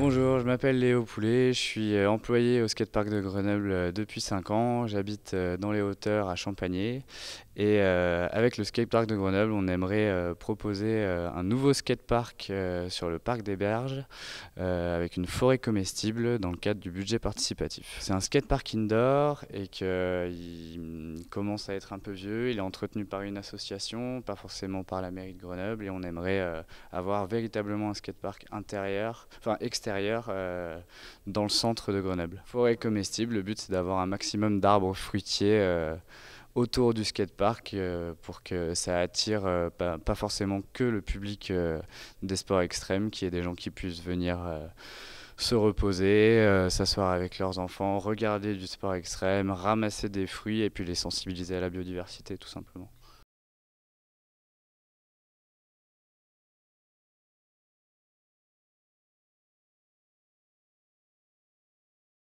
Bonjour, je m'appelle Léo Poulet, je suis euh, employé au skatepark de Grenoble euh, depuis 5 ans. J'habite euh, dans les hauteurs à Champagné. Et avec le skatepark de Grenoble, on aimerait proposer un nouveau skatepark sur le parc des Berges avec une forêt comestible dans le cadre du budget participatif. C'est un skatepark indoor et il commence à être un peu vieux. Il est entretenu par une association, pas forcément par la mairie de Grenoble. Et on aimerait avoir véritablement un skatepark intérieur, enfin extérieur euh, dans le centre de Grenoble. Forêt comestible, le but c'est d'avoir un maximum d'arbres fruitiers euh, autour du skatepark euh, pour que ça attire pas, forcément que le public des sports extrêmes, qui est des gens qui puissent venir se reposer, s'asseoir avec leurs enfants, regarder du sport extrême, ramasser des fruits et puis les sensibiliser à la biodiversité tout simplement.